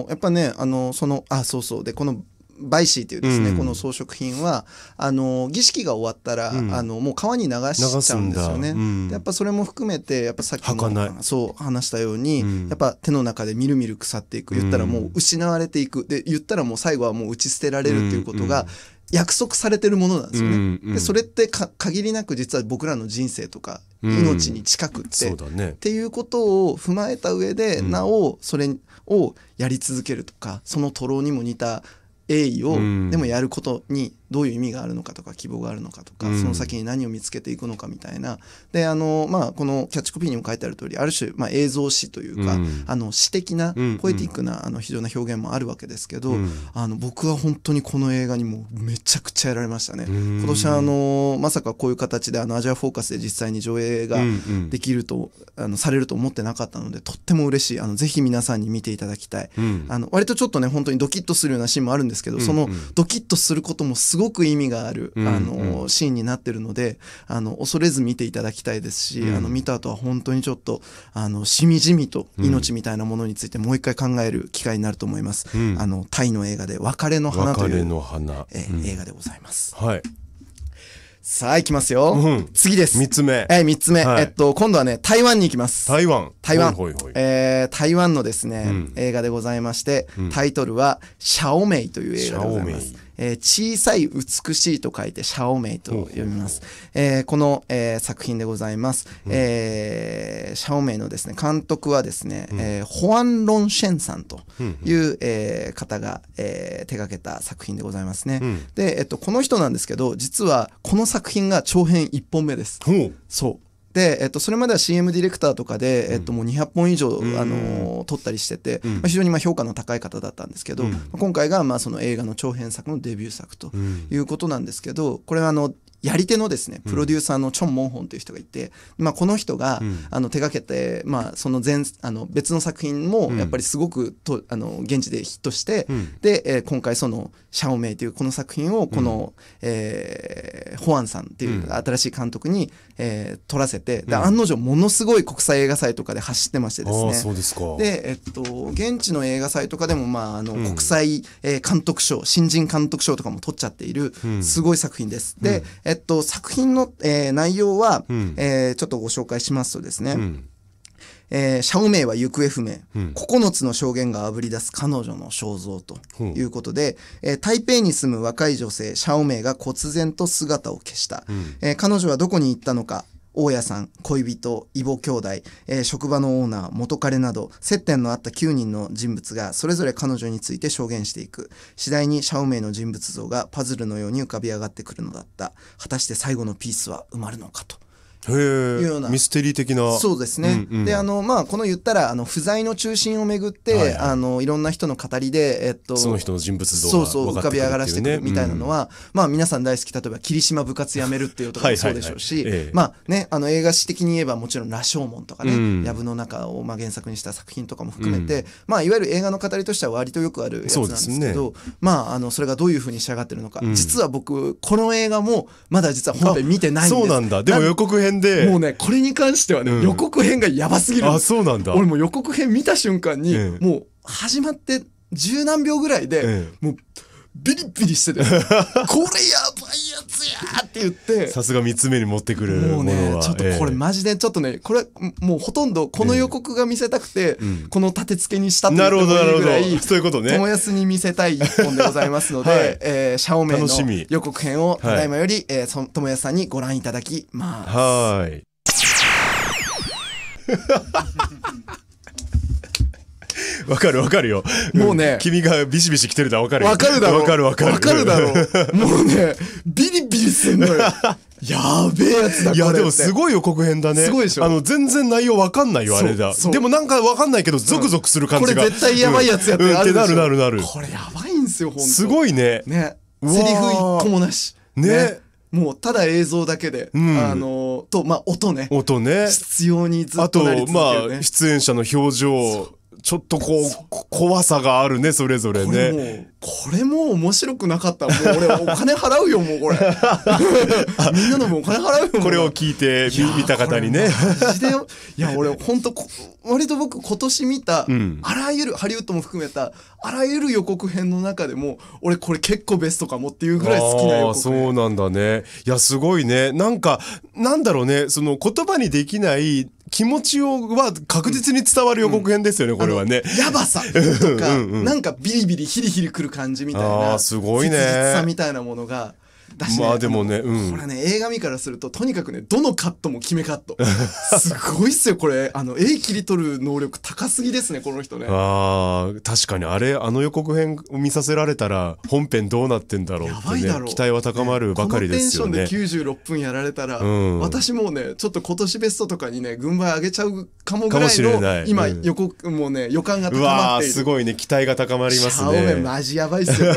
ー、やっぱねあのそのあそうそうでこのバイシーというですね、うん、この装飾品はあの儀式が終わったら、うん、あのもう川に流しちゃうんですよね。うん、やっぱそれも含めてやっぱさっきもそう話したように、やっぱ手の中でみるみる腐っていく言ったらもう失われていくで言ったらもう最後はもう打ち捨てられるということが、約束されてるものなんですよね。うんうん、でそれってか限りなく実は僕らの人生とか命に近くって、うんね、っていうことを踏まえた上で、うん、なおそれをやり続けるとかその徒労にも似た栄誉をでもやることにどういう意味があるのかとか希望があるのかとか、その先に何を見つけていくのかみたいなであの、まあ、このキャッチコピーにも書いてある通りある種、まあ、映像詩というか、あの詩的なポエティックな、あの非常な表現もあるわけですけど、あの僕は本当にこの映画にもめちゃくちゃやられましたね。今年あのまさかこういう形であのアジアフォーカスで実際に上映ができると、あのされると思ってなかったのでとっても嬉しいあのぜひ皆さんに見ていただきたい、あの割とちょっとね本当にドキッとするようなシーンもあるんですけど、そのドキッとすることもすごいごく意味がある、うんうん、あのシーンになってるのであの恐れず見ていただきたいですし、うん、あの見た後は本当にちょっとあのしみじみと命みたいなものについてもう一回考える機会になると思います、うん、あのタイの映画で「別れの花」という、えー、映画でございます。はいさあ、行きますよ。うん、次です。三つ目。えー、三つ目、はい、えっと、今度はね、台湾に行きます。台湾。台湾。ほえー、台湾のですね、うん、映画でございまして、タイトルは、シャオメイという映画でございます。えー、小さい美しいと書いてシャオメイと読みます、えー、この、えー、作品でございます、うん、えー、シャオメイのですね監督はですね、うん、えー、ホアン・ロン・シェンさんという、うん、えー、方が、えー、手掛けた作品でございますね、で、えっと、この人なんですけど実はこの作品が長編1本目です、そうで、えっと、それまでは CM ディレクターとかで、えっと、もう200本以上、あの撮ったりしてて、まあ、非常にまあ評価の高い方だったんですけど、今回がまあその映画の長編作のデビュー作ということなんですけどこれはあのやり手のですねプロデューサーのチョン・モンホンという人がいて、まあ、この人が、あの手がけて、まあ、その前あの別の作品もやっぱりすごくと、うん、あの現地でヒットして、うん、で、えー、今回その「シャオメイ」というこの作品をこの、うん、えー、ホアンさんという新しい監督に、えー、撮らせて、で、うん、案の定ものすごい国際映画祭とかで走ってましてですねそうですかで、えっと、現地の映画祭とかでも、まあ、あの、うん、国際、えー、監督賞新人監督賞とかも取っちゃっている、すごい作品です、うん、で、えっと、作品の、えー、内容は、えー、ちょっとご紹介しますとですね、えー、オメイは行方不明、うん、9つの証言があぶり出す彼女の肖像ということで、うん、えー、台北に住む若い女性シャオメイが忽然と姿を消した、うん、えー、彼女はどこに行ったのか大家さん恋人異母兄弟、えー、職場のオーナー元彼など接点のあった9人の人物がそれぞれ彼女について証言していく次第にシャオメイの人物像がパズルのように浮かび上がってくるのだった果たして最後のピースは埋まるのかとというようなミステリー的なそうですね、うんうん、であのまあこの言ったらあの不在の中心をめぐって、はい、あのいろんな人の語りで、えっと、その人の人物像を、ね、浮かび上がらせてくるみたいなのは、うん、まあ皆さん大好き例えば霧島部活やめるっていうとかもそうでしょうしまあねあの映画史的に言えばもちろん「羅生門」とかね「藪、うん、の中」をまあ原作にした作品とかも含めて、うん、まあいわゆる映画の語りとしては割とよくあるやつなんですけど、ね、まああのそれがどういうふうに仕上がってるのか、実は僕この映画もまだ実は本編見てないんですそうなんだでも予告編編でもうねこれに関してはね、うん、予告編がやばすぎるあそうなんだ俺も予告編見た瞬間に、もう始まって十何秒ぐらいで、もうビリビリしてて これやばいやつやって言ってさすが3つ目に持ってくるもうねちょっとこれマジでちょっとねこれもうほとんどこの予告が見せたくて、この立て付けにしたっていうぐらいそういうことね友安に見せたい一本でございますので、はい、えー、シャオメイの予告編をただいまより、はい、えー、友安さんにご覧いただきます。はい わかるわかるよ。もうね、君がビシビシ来てるだわかるわかるだろ。わかるわかる。わかるだろ。もうね、ビリビリすんのよ。やべえやつだいやでもすごい予告編だねすごいでしょあの全然内容わかんないよあれだでもなんかわかんないけどゾクゾクする感じが、これ絶対やばいやつやってあるでなるなるなるこれやばいんすよほんすごいねねセリフ一個もなしねもうただ映像だけで、うん、あのとまあ音ね音ね必要にずっとなり続ける、ね、あとまあ出演者の表情ちょっとこう怖さがあるねそれぞれねこれも面白くなかったもう俺お金払うよもうこれ みんなのもお金払うよこれを聞いて見た方にねいや俺本当割と僕今年見た、あらゆるハリウッドも含めたあらゆる予告編の中でも俺これ結構ベストかもっていうぐらい好きな予告そうなんだねいやすごいねなんかなんだろうねその言葉にできない気持ちをは確実に伝わる予告編ですよね、うん、これはね。やばさとか うん、なんかビリビリヒリヒリくる感じみたいな。すごいね。切実さみたいなものが。だし、ね、まあでもね、うん、これね映画見からするととにかくねどのカットも決めカット すごいっすよこれあの絵切り取る能力高すぎですねこの人ねあ確かにあれあの予告編を見させられたら本編どうなってんだろうってね、ね、期待は高まるばかりですよねこのテンションで96分やられたら、うん、私もうねちょっと今年ベストとかにね軍配上げちゃうかもぐらいの今予告、もうね予感が高まっているすごいね期待が高まりますねマジやばいっすよ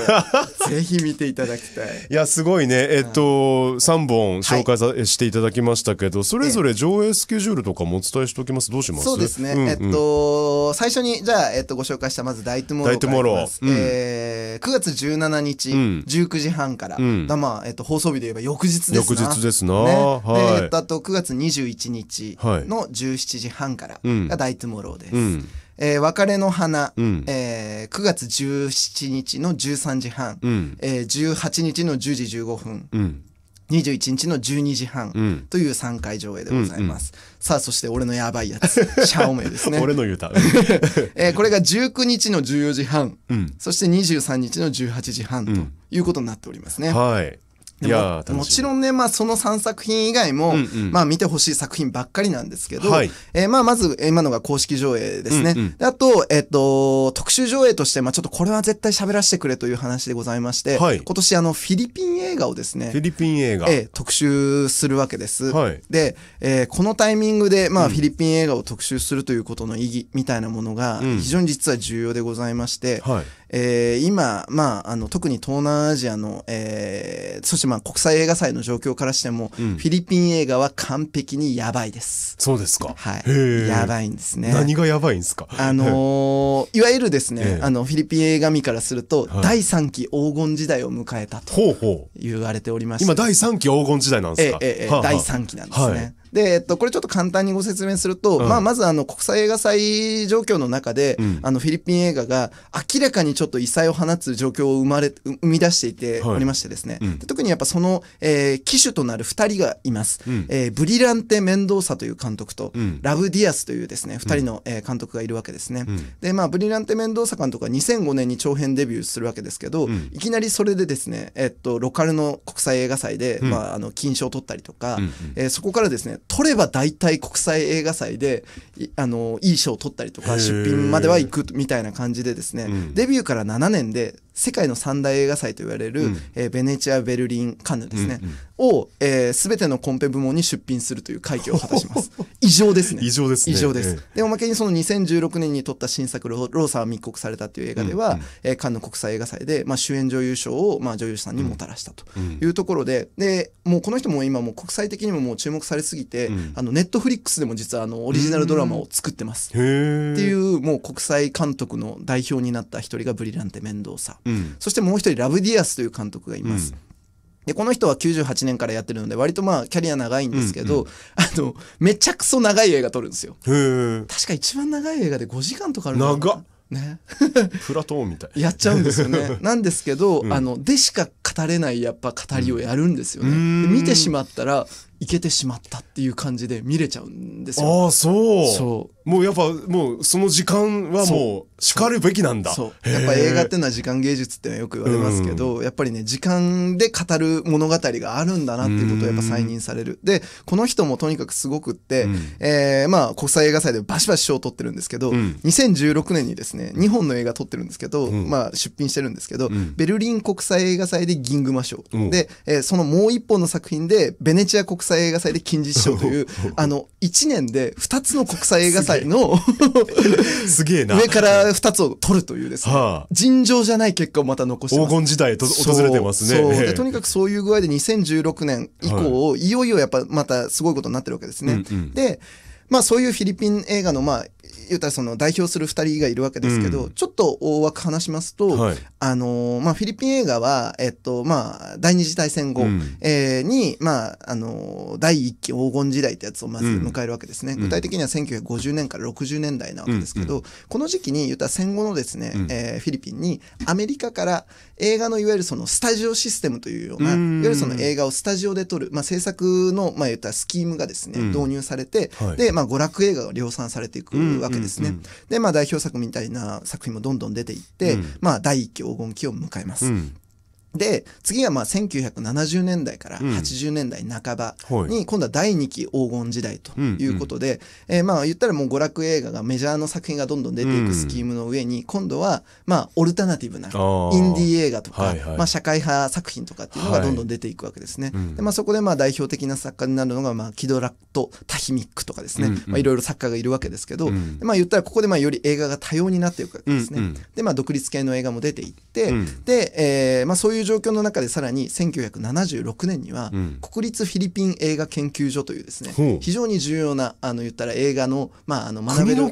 ぜひ見ていただきたい いやすごいね、えっと、三本紹介さ、していただきましたけど、それぞれ上映スケジュールとかもお伝えしておきます。どうしますそうですね。えっと、最初に、じゃえっと、ご紹介したまず、大友。ゥモ大トゥえ九月十七日、十九時半から。だまあ、えっと、放送日で言えば翌日翌日ですな。はい。えっと、あと9月21日の十七時半からが大友ゥです。えー、別れの花、うん、えー、9月17日の13時半、うん、えー、18日の10時15分、うん、21日の12時半という3回上映でございます、うんうん、さあそして俺のやばいやつ シャオメイですね俺の言うた、えー、これが19日の14時半、うん、そして23日の18時半ということになっておりますね、はいでももちろんね、まあ、その3作品以外も、うんうん、まあ、見てほしい作品ばっかりなんですけど、はい、えー、まあ、まず今のが公式上映ですね、うんうん、あと,、えーと、特集上映として、まあ、ちょっとこれは絶対喋らせてくれという話でございまして、はい、今年あのフィリピン映画をですねフィリピン映画、えー、特集するわけです、はい、で、えー、このタイミングで、まあ、フィリピン映画を特集するということの意義みたいなものが非常に実は重要でございまして、うん、えー、今、まあ、あの特に東南アジアの、えー、そしてまあ国際映画祭の状況からしても、うん、フィリピン映画は完璧にやばいです。そうですか。はい。やばいんですね。何がやばいんですか。あのー、いわゆるですね、あのフィリピン映画見からすると、はい、第三期黄金時代を迎えたと言われておりまして、ほう今第三期黄金時代なんですか。えーえー、第三期なんですね。はいで、えっと、これちょっと簡単にご説明すると、うん、まあ、まずあの国際映画祭状況の中で、うん、あのフィリピン映画が明らかにちょっと異彩を放つ状況を生まれ生み出していておりましてですね、はいうん、特にやっぱその、えー、機種となる2人がいます、うん、えー、ブリランテ・メンドーサという監督と、ラブ・ディアスというですね2人の、えー、監督がいるわけですね、でまあブリランテ・メンドーサ監督は2005年に長編デビューするわけですけど、いきなりそれでですね、えっとロカルの国際映画祭で、まあ、あの金賞を取ったりとか、えー、そこからですね取れば大体国際映画祭でいあのいい賞を取ったりとか出品までは行くみたいな感じでですね、デビューから7年で世界の三大映画祭と言われる、うん、えー、ベネチア、ベルリン、カンヌですね、うんうん、を、えー、全てのコンペ部門に出品するという快挙を果たします。異常ですね。異常です、ね、異常です。ええ、でおまけにその2016年に撮った新作ロ「ローサは密告された」という映画では、うんうん、えー、カンヌ国際映画祭で、まあ、主演女優賞を、まあ、女優さんにもたらしたというところでうん、でもうこの人も今も国際的にももう注目されすぎて、あのネットフリックスでも実はあのオリジナルドラマを作ってます。っていうもう国際監督の代表になった一人がブリランテ・メンドーサそしてもう一人ラブディアスという監督がいます。うんで、この人は98年からやってるので、割とまあ、キャリア長いんですけど、うんうん、あの、めちゃくそ長い映画撮るんですよ。へ確か一番長い映画で5時間とかあるのか長っね。プラトーンみたい。やっちゃうんですよね。なんですけど、うん、あの、でしか語れないやっぱ語りをやるんですよね。うん、見てしまったら、いけてしまったっていう感じで見れちゃうんですよ。ああ、そう。そう。もうやっぱ、もうその時間はもう、叱るべきなんだそうやっぱ映画っていうのは時間芸術ってよく言われますけど、うん、やっぱりね時間で語る物語があるんだなっていうことをやっぱ再認されるでこの人もとにかくすごくって、うん、えー、まあ、国際映画祭でバシバシ賞を取ってるんですけど、うん、2016年にですね2本の映画撮ってるんですけど、うん、まあ、出品してるんですけど、ベルリン国際映画祭でギングマ賞、で、えー、そのもう1本の作品でベネチア国際映画祭で金獅子賞というあの1年で2つの国際映画祭のすげえ な上から二つを取るというですね、はあ、尋常じゃない結果をまた残して黄金時代と訪れてますね。とにかくそういう具合で2016年以降、はい、いよいよやっぱまたすごいことになってるわけですね。うんうん、で、まあそういうフィリピン映画のまあ言ったらその代表する2人がいるわけですけど、うん、ちょっと大枠話しますと、はい、あのまあ、フィリピン映画は、えっとまあ、第二次大戦後、うん、えー、に、まあ、あの第1期黄金時代ってやつをまず迎えるわけですね、うん、具体的には1950年から60年代なわけですけど、この時期に言ったら戦後のですね、えー、フィリピンにアメリカから映画のいわゆるそのスタジオシステムというような、いわゆるその映画をスタジオで撮る、まあ、制作の、まあ、言ったらスキームがですね、導入されて、はい、でまあ、娯楽映画が量産されていくわけですけですね。うんうん、で、まあ、代表作みたいな作品もどんどん出ていって、まあ、第一期黄金期を迎えます。で次はまあ1970年代から80年代半ばに今度は第2期黄金時代ということで、うえまあ言ったらもう娯楽映画がメジャーの作品がどんどん出ていくスキームの上に今度はまあオルタナティブなインディー映画とか、まあ社会派作品とかっていうのがどんどん出ていくわけですね。でまあ、そこでまあ代表的な作家になるのがまあキドラット・タヒミックとかですねいろいろ作家がいるわけですけど、まあ言ったらここでまあより映画が多様になっていくわけですね。でまあ独立系の映画も出ていって、で、えまあそういう状況の中でさらに1976年には、国立フィリピン映画研究所というですね非常に重要なあの言ったら映画の,、まあ、あの学べる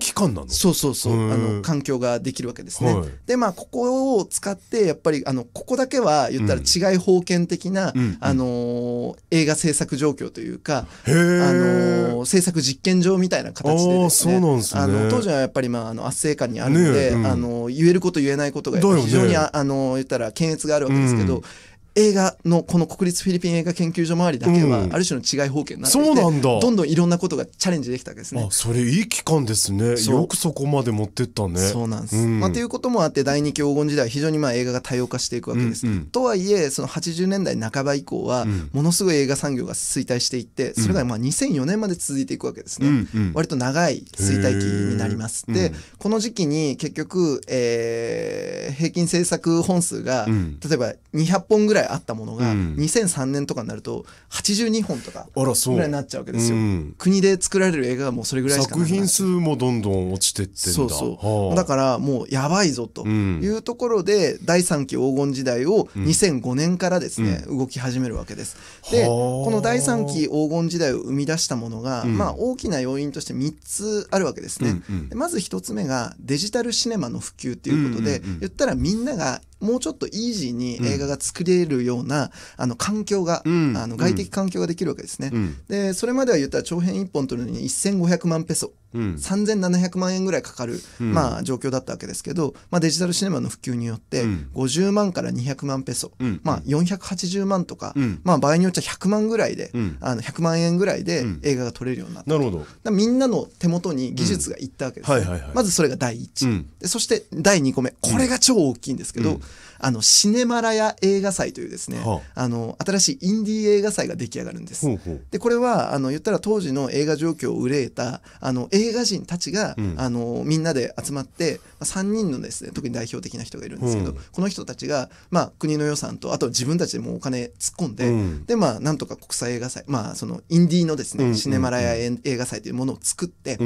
そうそうそうあの環境ができるわけですね。でまあここを使ってやっぱりあのここだけは言ったら違い封建的な、あの映画制作状況というか、あの制作実験場みたいな形でですねあの当時はやっぱり、まあ、あの圧政下にあるので、あの言えること言えないことが非常に、あの言ったら検閲があるわけですけど。けど、映画のこの国立フィリピン映画研究所周りだけはある種の違い方形になっていて、そうなんだどんどんいろんなことがチャレンジできたわけですね。あそれいい期間ですねよくそこまで持ってったね。そうなんです、まあ、ということもあって第二期黄金時代非常にまあ映画が多様化していくわけです。うんうん、とはいえその80年代半ば以降はものすごい映画産業が衰退していってそれがまあ2004年まで続いていくわけですね。うんうん、割と長い衰退期になります。で、この時期に結局、えー、平均制作本数が、例えば200本ぐらいいあったものが、うん、2003年とかになると82本とかぐらいになっちゃうわけですよ、うん、国で作られる映画はもうそれぐらいしか作品数もどんどん落ちてってそうそう、はあ、だからもうやばいぞというところで、第三期黄金時代を2005年からですね、動き始めるわけですでこの第三期黄金時代を生み出したものが、まあ大きな要因として3つあるわけですね、まず1つ目がデジタルシネマの普及っていうことで、言ったらみんながもうちょっとイージーに映画が作れるような、うん、あの環境が、うん、あの外的環境ができるわけですね、うん、でそれまでは言ったら長編1本撮るのに1500万ペソうん、3700万円ぐらいかかる、まあ、状況だったわけですけど、まあ、デジタルシネマの普及によって、50万から200万ペソ、まあ、480万とか、まあ、場合によっちゃ100万ぐらいで、あの100万円ぐらいで映画が撮れるようになった、なるほどみんなの手元に技術がいったわけです、まずそれが第一、でそして第2個目これが超大きいんですけど、あのシネマラヤ映画祭というですね、はあ、あの新しいインディー映画祭が出来上がるんです。ほうほうでこれはあの言ったら当時の映画状況を憂えたあの映画人たちが、うん、あのみんなで集まって3人のですね特に代表的な人がいるんですけど、うん、この人たちが、まあ、国の予算とあと自分たちでもお金突っ込んで、うん、でまあなんとか国際映画祭まあそのインディーのですね、シネマラヤ映画祭というものを作って、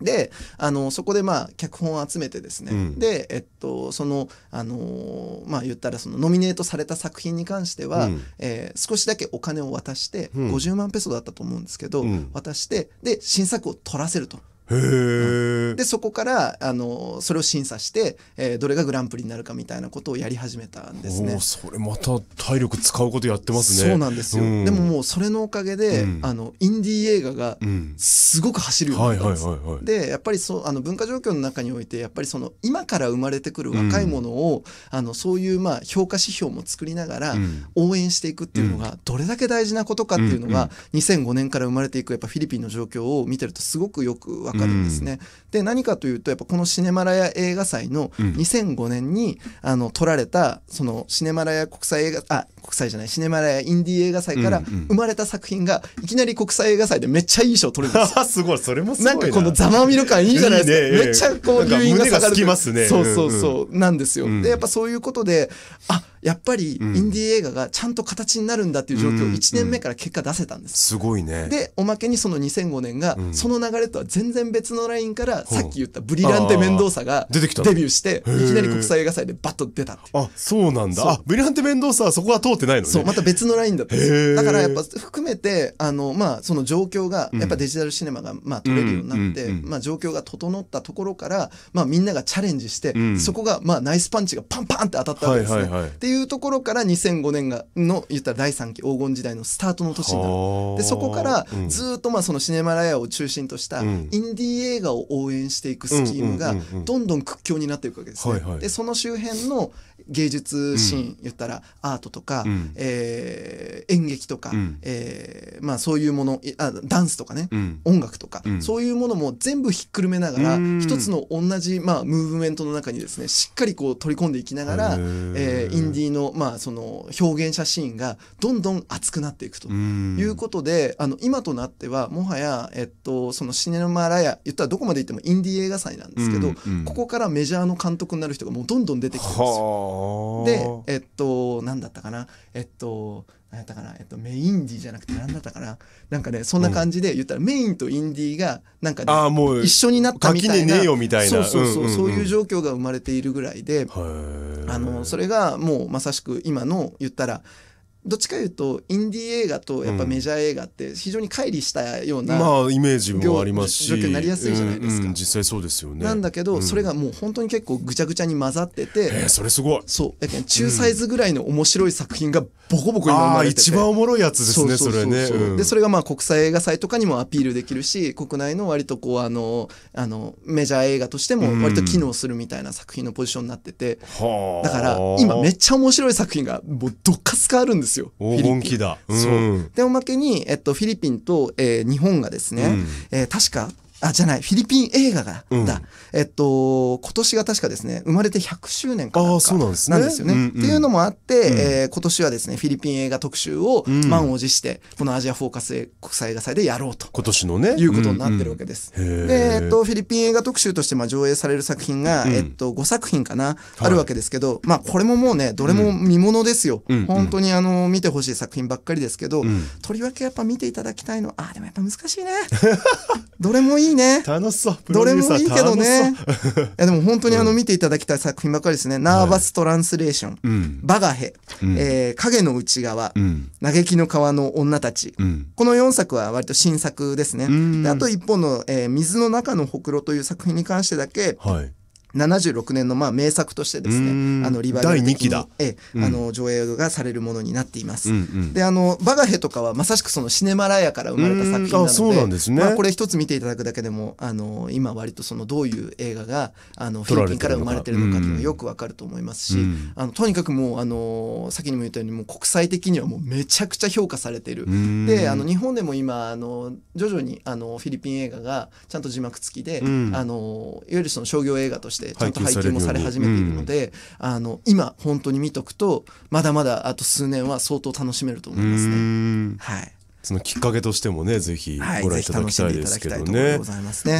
であのそこでまあ脚本を集めてですね、うん、で、えっと、その、あのまあ、言ったらそのノミネートされた作品に関しては、うん、えー、少しだけお金を渡して、うん、50万ペソだったと思うんですけど、うん、渡してで新作を取らせるとでそこからあのそれを審査して、えー、どれがグランプリになるかみたいなことをやり始めたんですねそれまた体力使うことやってますねそうなんですよ、うん、でももうそれのおかげで、うん、あのインディー映画がすごく走るようになったんです、はいはいはい、でやっぱりそあの文化状況の中においてやっぱりその今から生まれてくる若いものを、あのそういうまあ評価指標も作りながら応援していくっていうのがどれだけ大事なことかっていうのが2005年から生まれていくやっぱフィリピンの状況を見てるとすごくよく分かかるんですね。で何かというとやっぱこのシネマラヤ映画祭の2005年に、あの撮られたそのシネマラヤ国際映画あ国際じゃないシネマラやインディー映画祭から生まれた作品がいきなり国際映画祭でめっちゃいい賞取るんです すごいそれもすごいなんかこのざまみる感いいじゃないですか、ね、めっちゃこう留飲が下がるす、ね、そうそうそう、なんですよ、うん、でやっぱそういうことであやっぱりインディー映画がちゃんと形になるんだっていう状況を1年目から結果出せたんです、うんうん、すごいねでおまけにその2005年がその流れとは全然別のラインからさっき言ったブリランテ・メンドーサがデビューしていきなり国際映画祭でバッと出たあそうなんだあブリランテ・メンドーサはそこは通ってないのねそうまた別のラインだっただからやっぱ含めてあのまあその状況がやっぱデジタルシネマがまあ取れるようになって、まあ、状況が整ったところからまあみんながチャレンジして、そこがまあナイスパンチがパンパンって当たったわけですね、っていうところから2005年がの言ったら第3期黄金時代のスタートの年になるでそこからずっとまあそのシネマライーを中心としたインディー映画を応援していくスキームがどんどん屈強になっていくわけですね、でその周辺の芸術シーン、言ったらアートとかうん、えー、演劇とか、うん、えー、まあ、そういうものあダンスとかね、うん、音楽とか、うん、そういうものも全部ひっくるめながら一つの同じ、まあ、ムーブメントの中にですねしっかりこう取り込んでいきながら、えー、インディーの,、まあその表現者シーンがどんどん熱くなっていくということであの今となってはもはや、えっと、そのシネマラヤ言ったらどこまで行ってもインディー映画祭なんですけど、ここからメジャーの監督になる人がもうどんどん出てきてるんですよ。でえっと何だったかなえっと何やったかな、えっと、メインディーじゃなくて何だったかななんかねそんな感じで言ったら、メインとインディーがなんか、ね、あもう一緒になったみたいなねえよみたいなそうそうそう,、そういう状況が生まれているぐらいであのそれがもうまさしく今の言ったらどっちかいうとインディー映画とやっぱメジャー映画って非常に乖離したような、まあイメージもありますし状況になりやすいじゃないですか、うんうん、実際そうですよねなんだけど、それがもう本当に結構ぐちゃぐちゃに混ざってて、えそれすごいそう中サイズぐらいの面白い作品がボコボコ今生まれてて一番おもろいやつですねそれね、うん、でそれがまあ国際映画祭とかにもアピールできるし国内の割とこうあのあのメジャー映画としても割と機能するみたいな作品のポジションになってて、だから今めっちゃ面白い作品がもうどっかすかあるんですよですよ。本気だ、うん、そうでおまけに、えっと、フィリピンと、えー、日本がですね、うん、えー、確かあ、じゃない、フィリピン映画が、うん、だ、えっと、今年が確かですね、生まれて100周年かなんかなんですよね。うんうん、っていうのもあって、うん、えー、今年はですね、フィリピン映画特集を満を持して、このアジアフォーカス国際映画祭でやろうと。今年のね。いうことになってるわけです。うんうん、で、えっと、フィリピン映画特集としてまあ上映される作品が、うん、えっと、5作品かな、あるわけですけど、まあ、これももうね、どれも見ものですよ。うん、本当にあの、見てほしい作品ばっかりですけど、とりわけやっぱ見ていただきたいのは、あ、でもやっぱ難しいね。どれもいいいいね。楽しそう。どれもいいけどね。いやでも本当にあの見ていただきたい作品ばかりですね。ナーバストランスレーション、バガヘ、うん、えー、影の内側、うん、嘆きの川の女たち、うん、この4作は割と新作ですね。であと1本の、えー、水の中のほくろという作品に関してだけ、はい、76年のまあ名作としてですねあのリバイバルに、あの上映がされるものになっています。うんうん、であのバガヘとかはまさしくそのシネマラヤから生まれた作品なので、ね、これ一つ見ていただくだけでもあの今割とそのどういう映画があのフィリピンから生まれてるのかっていうのがよくわかると思いますし、うん、あのとにかくもうあの先にも言ったようにもう国際的にはもうめちゃくちゃ評価されてる。であの日本でも今あの徐々にあのフィリピン映画がちゃんと字幕付きで、うん、あのいわゆるその商業映画としてしてちゃんと配給もされ始めているので、うん、あの今本当に見とくとまだまだあと数年は相当楽しめると思いますね。はいそのきっかけとしてもね、ぜひご覧いただきたいですけどね。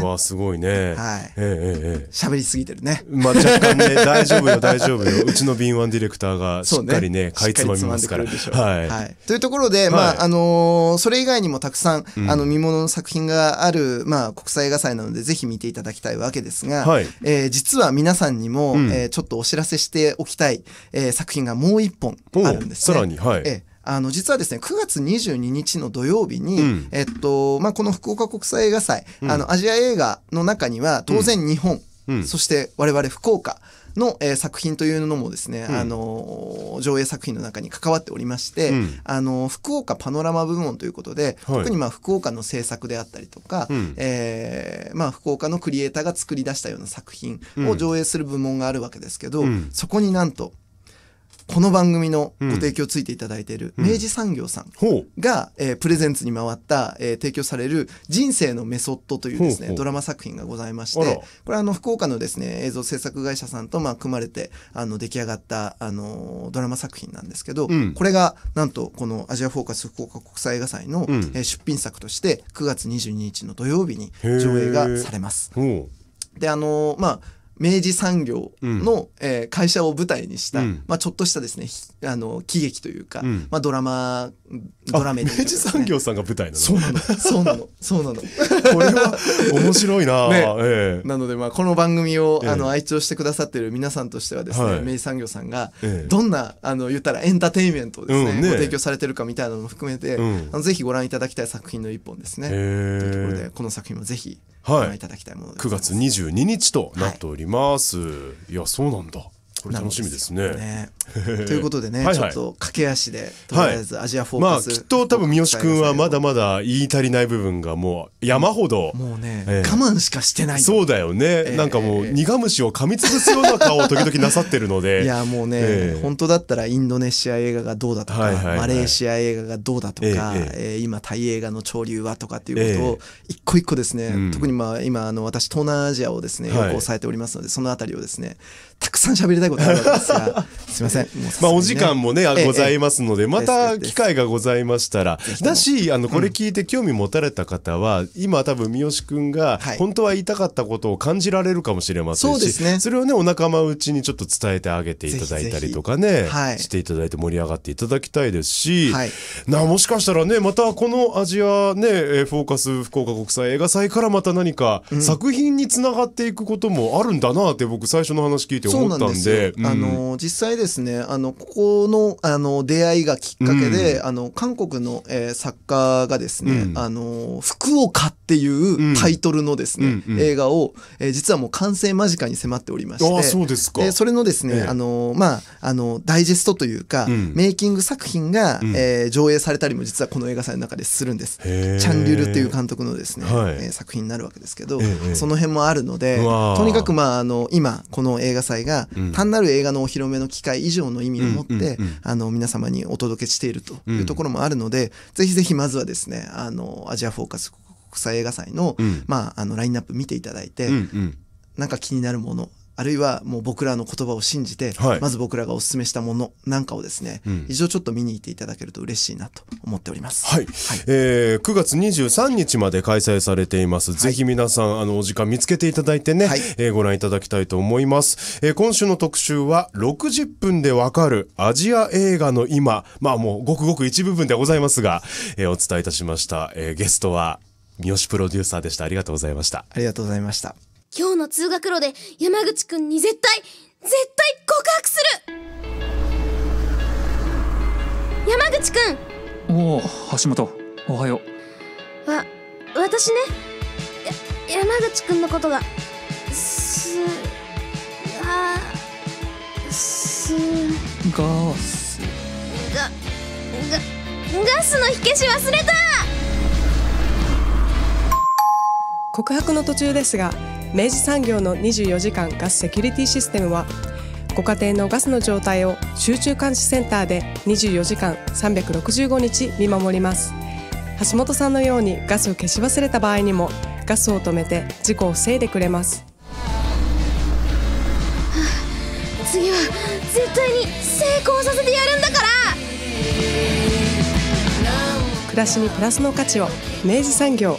まあすごいね。はい。ええ喋りすぎてるね。まあ若干ね、大丈夫よ大丈夫よ。うちの敏腕ディレクターがしっかりね、かいつまみますから。はい。というところで、まああのそれ以外にもたくさんあの見物の作品があるまあ国際映画祭なのでぜひ見ていただきたいわけですが、え実は皆さんにもえちょっとお知らせしておきたいえ作品がもう一本あるんですね。さらにはい。えあの実はですね9月22日の土曜日に、うん、えっとまあ、この福岡国際映画祭、うん、あのアジア映画の中には当然日本、うん、そして我々福岡の、えー、作品というのもですね、うん、あの上映作品の中に関わっておりまして、うん、あの福岡パノラマ部門ということで、はい、特にまあ福岡の制作であったりとか、うん、えー、まあ、福岡のクリエイターが作り出したような作品を上映する部門があるわけですけど、そこになんとこの番組のご提供ついていただいている明治産業さんが、えー、プレゼンツに回った、えー、提供される「人生のメソッド」というですねドラマ作品がございましてこれあの福岡のですね映像制作会社さんとまあ組まれてあの出来上がったあのドラマ作品なんですけど、うん、これがなんとこの「アジアフォーカス福岡国際映画祭の」の、うん、えー、出品作として9月22日の土曜日に上映がされます。であのまあ明治産業の、うん、えー、会社を舞台にした、うん、まあ、ちょっとしたですねあの喜劇というか、うん、まあ、ドラマドラメで、ね、明治産業さんが舞台なのそうなのそうなの そうなのこれは面白いな、ねええ、なのでまあこの番組を、あの愛聴してくださってる皆さんとしてはですね、はい、明治産業さんがどんな、あの言ったらエンターテインメントをですねうんね、ご提供されてるかみたいなのも含めて、うん、あのぜひご覧いただきたい作品の一本ですね、というところでこの作品もぜひご覧いただきたいもので、はい、9月22日となっております、はい、いやそうなんだこれ楽しみですね。ね ということでね、はいはい、ちょっと駆け足でとりあえずアジアフォーカス、はい、まあ、きっと多分三好君はまだまだ言い足りない部分がもう山ほど、もうね、えー、我慢しかしてないそうだよね、えー、なんかもう苦虫を噛みつぶすような顔を時々なさってるので いやもうね、えー、本当だったらインドネシア映画がどうだとか、はいはいはい、マレーシア映画がどうだとか、えー、今タイ映画の潮流はとかっていうことを一個一個ですね、うん、特にまあ今あの私東南アジアをですねよく抑えておりますので、その辺りをですねたくさん喋りたいことあるわけですがすいません、ね、まあお時間もね、ええ、ございますのでまた機会がございましたらだしあのこれ聞いて興味持たれた方は、うん、今多分三好君が本当は言いたかったことを感じられるかもしれませんし、はい、そうですね、それをねお仲間内にちょっと伝えてあげていただいたりとかねはい、していただいて盛り上がっていただきたいですし、はい、なもしかしたらねまたこのアジアねフォーカス福岡国際映画祭からまた何か作品につながっていくこともあるんだなって僕最初の話聞いてって思ったんで。んでうん、あの実際ですねあのここのあの出会いがきっかけで、うん、あの韓国の、えー、作家がですね、うん、あの福岡っていうタイトルのですね、うんうん、映画を、えー、実はもう完成間近に迫っておりまして、あそうですか。それのですね、ええ、あのまああのダイジェストというか、メイキング作品が、うん、えー、上映されたりも実はこの映画祭の中でするんです。チャンリュルっていう監督のですね、はい、えー、作品になるわけですけど、え、その辺もあるので、とにかくまああの今この映画祭会が単なる映画のお披露目の機会以上の意味を持って、あの皆様にお届けしているというところもあるので、ぜひぜひまずはですねあのアジアフォーカス国際映画祭の,、まあ、あのラインナップ見ていただいて、うなんか気になるものあるいはもう僕らの言葉を信じて、はい、まず僕らがお勧めしたものなんかをですね、うん、一度ちょっと見に行っていただけると嬉しいなと思っております。はい、はい、えー、9月23日まで開催されています。はい、ぜひ皆さんあのお時間見つけていただいてね、はい、えー、ご覧いただきたいと思います。えー、今週の特集は60分でわかるアジア映画の今、まあもうごくごく一部分でございますが、えー、お伝えいたしました。えー、ゲストは三好プロデューサーでした。ありがとうございました。ありがとうございました。今日の通学路で山口くんに絶対、絶対告白する山口くんおお、橋本、おはよう。わ、私ね、山口くんのことが、す、あ、す、ガース。が、ガガスの火消し忘れた告白の途中ですが明治産業の24時間ガスセキュリティシステムはご家庭のガスの状態を集中監視センターで24時間365日見守ります橋本さんのようにガスを消し忘れた場合にもガスを止めて事故を防いでくれます次は絶対に成功させてやるんだから暮らしにプラスの価値を明治産業